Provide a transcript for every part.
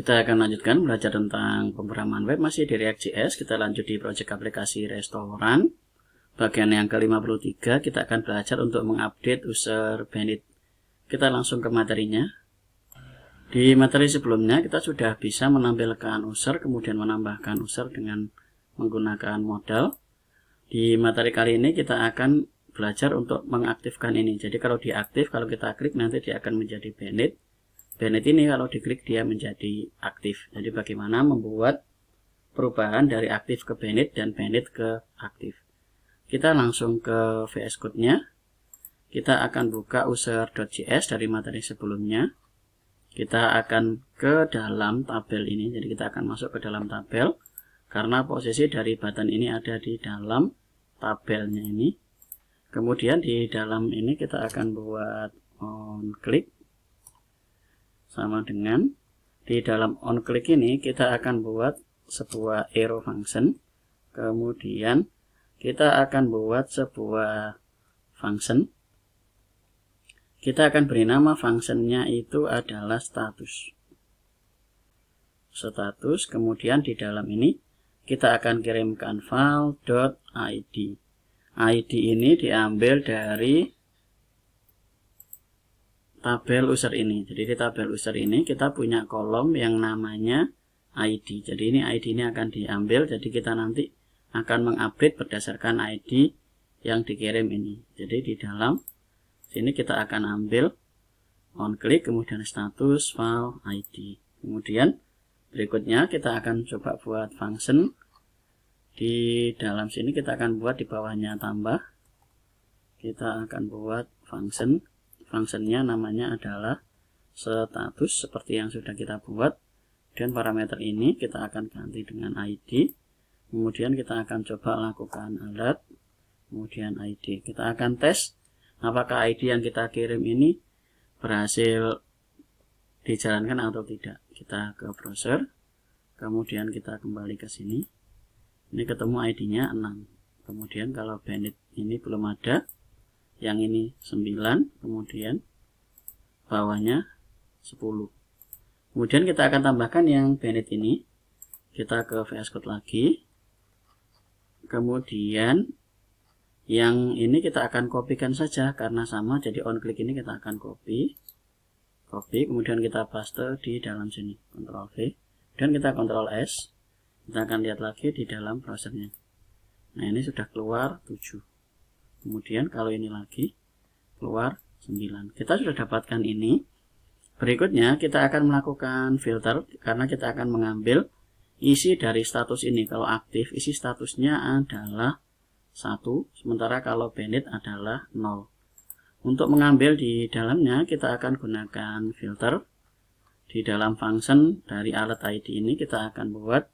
Kita akan lanjutkan belajar tentang pemrograman web masih di React JS. Kita lanjut di project aplikasi restoran. Bagian yang ke-53 kita akan belajar untuk mengupdate user bandit. Kita langsung ke materinya. Di materi sebelumnya kita sudah bisa menampilkan user kemudian menambahkan user dengan menggunakan modal. Di materi kali ini kita akan belajar untuk mengaktifkan ini. Jadi kalau diaktif, kalau kita klik nanti dia akan menjadi bandit. Bennett ini kalau diklik dia menjadi aktif. Jadi bagaimana membuat perubahan dari aktif ke Bennett dan Bennett ke aktif. Kita langsung ke VS Code-nya. Kita akan buka user.js dari materi sebelumnya. Kita akan ke dalam tabel ini. Jadi kita akan masuk ke dalam tabel. Karena posisi dari button ini ada di dalam tabelnya ini. Kemudian di dalam ini kita akan buat on click sama dengan di dalam on click ini kita akan buat sebuah arrow function kemudian kita akan buat sebuah function kita akan beri nama functionnya itu adalah status status kemudian di dalam ini kita akan kirimkan file.id id ini diambil dari tabel user ini. Jadi di tabel user ini kita punya kolom yang namanya ID. Jadi ini ID ini akan diambil, jadi kita nanti akan mengupdate berdasarkan ID yang dikirim ini. Jadi di dalam sini kita akan ambil on click kemudian status file ID. Kemudian berikutnya kita akan coba buat function di dalam sini kita akan buat di bawahnya tambah kita akan buat function functionnya namanya adalah status seperti yang sudah kita buat dan parameter ini kita akan ganti dengan id kemudian kita akan coba lakukan alert kemudian id kita akan tes apakah id yang kita kirim ini berhasil dijalankan atau tidak kita ke browser kemudian kita kembali ke sini ini ketemu id-nya 6 kemudian kalau bandit ini belum ada yang ini 9 kemudian bawahnya 10 kemudian kita akan tambahkan yang Bennett ini kita ke VS Code lagi kemudian yang ini kita akan kopikan saja karena sama jadi on click ini kita akan copy copy kemudian kita paste di dalam sini Ctrl V dan kita Ctrl S kita akan lihat lagi di dalam browsernya nah ini sudah keluar 7 Kemudian kalau ini lagi keluar 9. Kita sudah dapatkan ini. Berikutnya kita akan melakukan filter karena kita akan mengambil isi dari status ini. Kalau aktif isi statusnya adalah 1, sementara kalau bandit adalah 0. Untuk mengambil di dalamnya kita akan gunakan filter. Di dalam function dari alat ID ini kita akan buat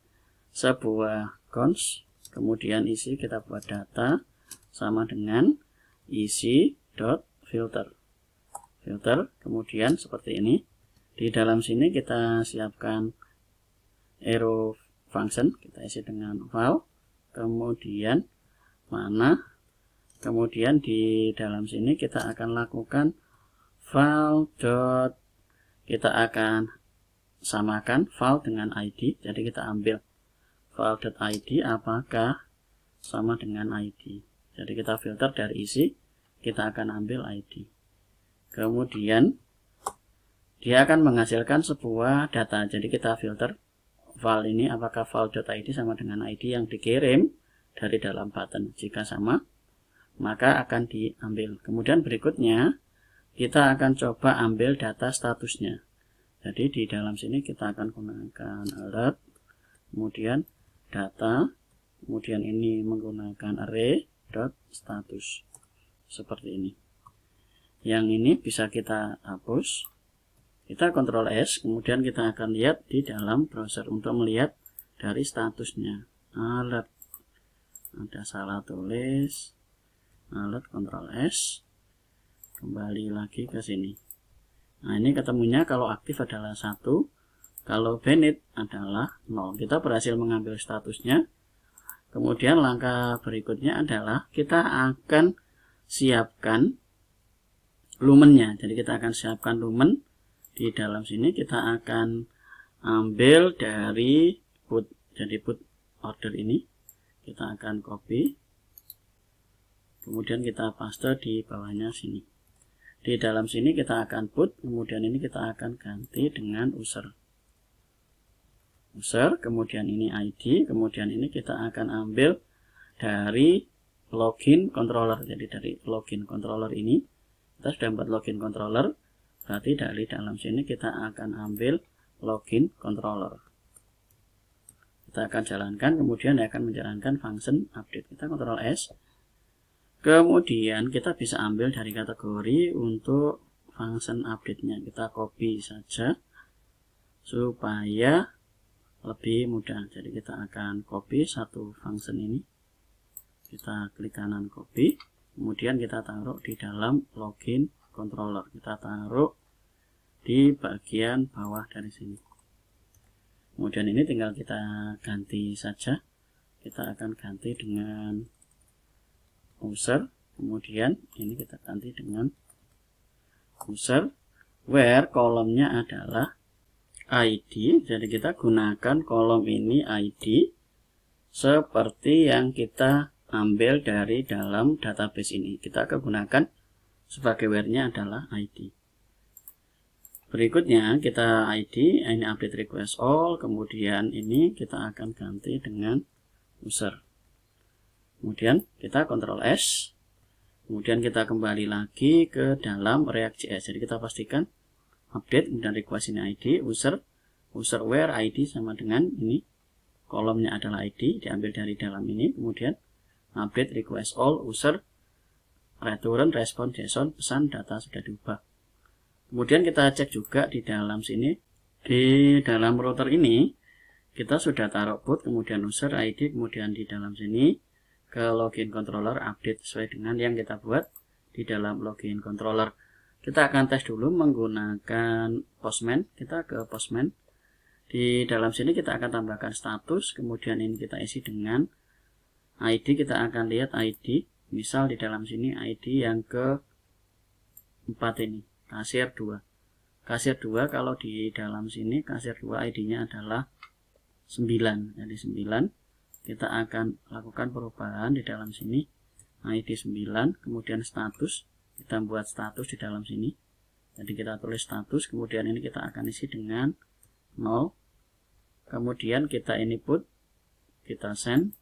sebuah cons, kemudian isi kita buat data, sama dengan isi e dot filter filter kemudian seperti ini di dalam sini kita siapkan arrow function kita isi dengan val kemudian mana kemudian di dalam sini kita akan lakukan val dot kita akan samakan file dengan id jadi kita ambil file.id apakah sama dengan id jadi kita filter dari isi, kita akan ambil ID. Kemudian dia akan menghasilkan sebuah data. Jadi kita filter file ini apakah file.id sama dengan ID yang dikirim dari dalam button. Jika sama, maka akan diambil. Kemudian berikutnya kita akan coba ambil data statusnya. Jadi di dalam sini kita akan gunakan alert, kemudian data, kemudian ini menggunakan array, dot status seperti ini yang ini bisa kita hapus kita kontrol S kemudian kita akan lihat di dalam browser untuk melihat dari statusnya alert ada salah tulis alert kontrol S kembali lagi ke sini nah ini ketemunya kalau aktif adalah satu kalau banned adalah nol. kita berhasil mengambil statusnya Kemudian langkah berikutnya adalah kita akan siapkan lumennya. Jadi kita akan siapkan lumen di dalam sini kita akan ambil dari put jadi put order ini kita akan copy kemudian kita paste di bawahnya sini di dalam sini kita akan put kemudian ini kita akan ganti dengan user user, kemudian ini ID, kemudian ini kita akan ambil dari login controller. Jadi dari login controller ini kita sudah buat login controller, berarti dari dalam sini kita akan ambil login controller. Kita akan jalankan, kemudian akan menjalankan function update. Kita kontrol S. Kemudian kita bisa ambil dari kategori untuk function update-nya. Kita copy saja supaya lebih mudah jadi kita akan copy satu function ini kita klik kanan copy kemudian kita taruh di dalam login controller kita taruh di bagian bawah dari sini kemudian ini tinggal kita ganti saja kita akan ganti dengan user kemudian ini kita ganti dengan user where kolomnya adalah ID. Jadi kita gunakan kolom ini ID seperti yang kita ambil dari dalam database ini. Kita akan gunakan sebagai where-nya adalah ID. Berikutnya kita ID, ini update request all, kemudian ini kita akan ganti dengan user. Kemudian kita kontrol S, kemudian kita kembali lagi ke dalam React.js. Jadi kita pastikan update kemudian request ini id user user where id sama dengan ini kolomnya adalah id diambil dari dalam ini kemudian update request all user return respon json pesan data sudah diubah kemudian kita cek juga di dalam sini di dalam router ini kita sudah taruh boot kemudian user id kemudian di dalam sini ke login controller update sesuai dengan yang kita buat di dalam login controller kita akan tes dulu menggunakan Postman. Kita ke Postman. Di dalam sini kita akan tambahkan status, kemudian ini kita isi dengan ID. Kita akan lihat ID. Misal di dalam sini ID yang ke 4 ini, kasir 2. Kasir 2 kalau di dalam sini kasir 2 ID-nya adalah 9. Jadi 9 kita akan lakukan perubahan di dalam sini ID 9, kemudian status kita buat status di dalam sini jadi kita tulis status kemudian ini kita akan isi dengan 0 kemudian kita input kita send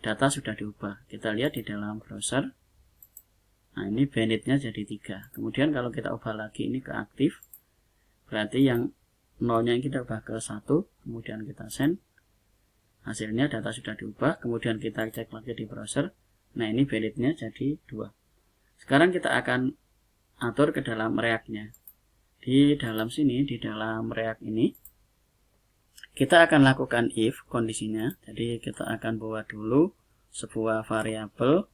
data sudah diubah kita lihat di dalam browser nah ini banditnya jadi tiga kemudian kalau kita ubah lagi ini ke aktif berarti yang nolnya kita ubah ke satu kemudian kita send hasilnya data sudah diubah kemudian kita cek lagi di browser Nah ini validnya jadi dua. Sekarang kita akan atur ke dalam reaknya. Di dalam sini, di dalam reak ini, kita akan lakukan if kondisinya. Jadi kita akan buat dulu sebuah variabel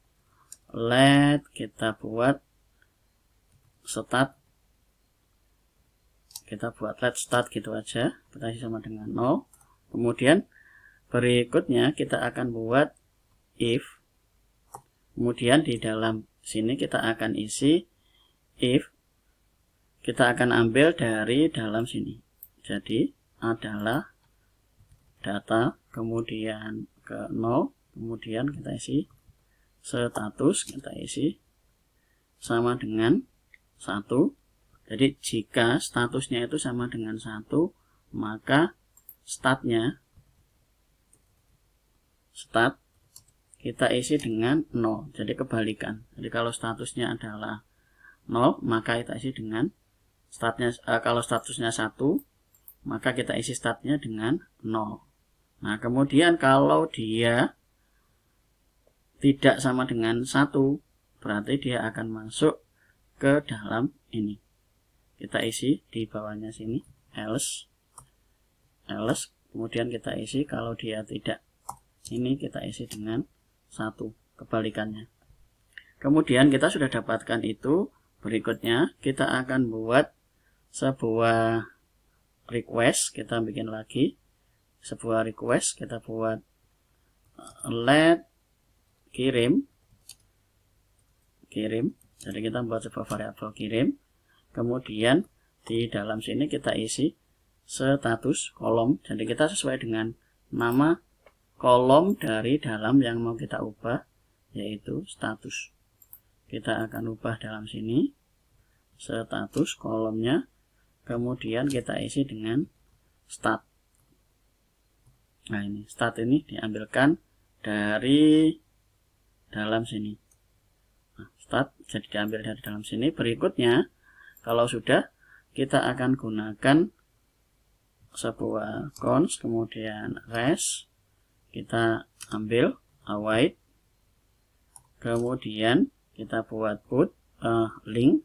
let kita buat start kita buat let start gitu aja kita sama dengan 0 kemudian berikutnya kita akan buat if Kemudian di dalam sini kita akan isi if kita akan ambil dari dalam sini. Jadi adalah data kemudian ke no kemudian kita isi status kita isi sama dengan satu jadi jika statusnya itu sama dengan satu maka statnya stat kita isi dengan 0 jadi kebalikan jadi kalau statusnya adalah 0 maka kita isi dengan statnya uh, kalau statusnya 1 maka kita isi statnya dengan 0 nah kemudian kalau dia tidak sama dengan 1 berarti dia akan masuk ke dalam ini kita isi di bawahnya sini else else kemudian kita isi kalau dia tidak ini kita isi dengan satu kebalikannya kemudian kita sudah dapatkan itu berikutnya kita akan buat sebuah request kita bikin lagi sebuah request kita buat eh, let kirim kirim jadi kita buat sebuah variabel kirim kemudian di dalam sini kita isi status kolom jadi kita sesuai dengan nama kolom dari dalam yang mau kita ubah yaitu status. Kita akan ubah dalam sini status kolomnya kemudian kita isi dengan stat. Nah, ini stat ini diambilkan dari dalam sini. Nah, stat jadi diambil dari dalam sini. Berikutnya kalau sudah kita akan gunakan sebuah cons kemudian rest kita ambil await kemudian kita buat put uh, link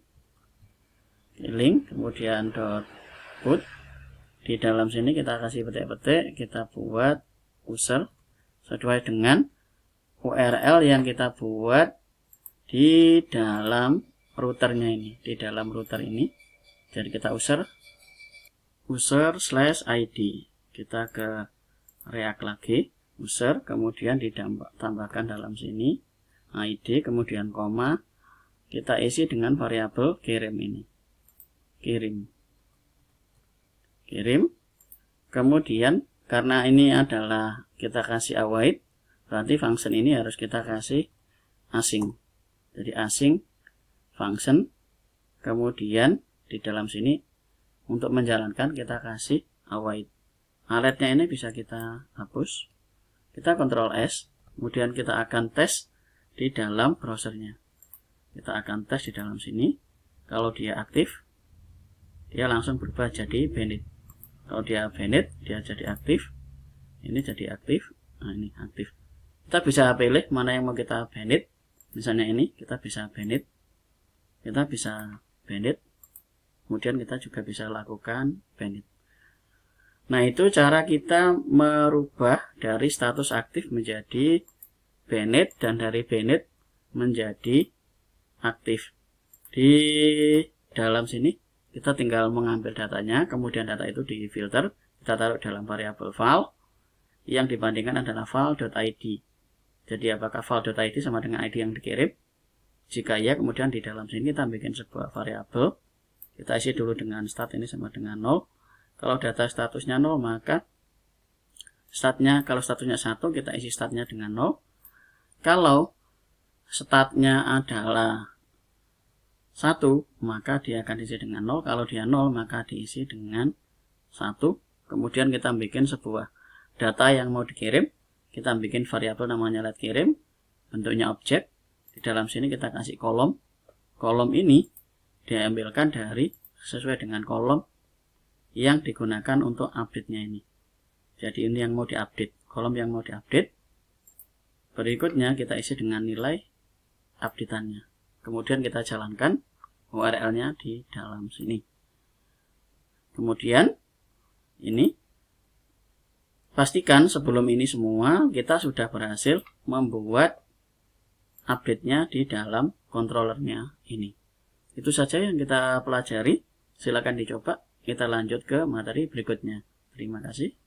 link kemudian dot put di dalam sini kita kasih petik-petik kita buat user sesuai dengan URL yang kita buat di dalam routernya ini di dalam router ini jadi kita user user slash id kita ke react lagi user, kemudian ditambahkan dalam sini nah, id, kemudian koma, kita isi dengan variabel kirim ini. Kirim. Kirim. Kemudian karena ini adalah kita kasih await, berarti function ini harus kita kasih asing. Jadi asing function, kemudian di dalam sini untuk menjalankan kita kasih await. alatnya ini bisa kita hapus. Kita kontrol S, kemudian kita akan tes di dalam browsernya. Kita akan tes di dalam sini. Kalau dia aktif, dia langsung berubah jadi bandit. Kalau dia bandit, dia jadi aktif. Ini jadi aktif. Nah, ini aktif. Kita bisa pilih mana yang mau kita bandit. Misalnya ini, kita bisa bandit. Kita bisa bandit. Kemudian kita juga bisa lakukan bandit. Nah, itu cara kita merubah dari status aktif menjadi Bennett dan dari Bennett menjadi aktif. Di dalam sini kita tinggal mengambil datanya, kemudian data itu di filter kita taruh dalam variabel file yang dibandingkan adalah file.id. Jadi apakah file.id sama dengan id yang dikirim? Jika iya, kemudian di dalam sini kita bikin sebuah variabel. Kita isi dulu dengan start ini sama dengan 0 kalau data statusnya 0 maka statnya kalau statusnya 1 kita isi statnya dengan 0. Kalau statnya adalah 1 maka dia akan diisi dengan 0. Kalau dia 0 maka diisi dengan 1. Kemudian kita bikin sebuah data yang mau dikirim. Kita bikin variabel namanya let kirim. Bentuknya objek. Di dalam sini kita kasih kolom. Kolom ini diambilkan dari sesuai dengan kolom yang digunakan untuk update-nya ini. Jadi ini yang mau diupdate, kolom yang mau diupdate. Berikutnya kita isi dengan nilai update updateannya. Kemudian kita jalankan URL-nya di dalam sini. Kemudian ini pastikan sebelum ini semua kita sudah berhasil membuat update-nya di dalam controller-nya ini. Itu saja yang kita pelajari. Silakan dicoba. Kita lanjut ke materi berikutnya. Terima kasih.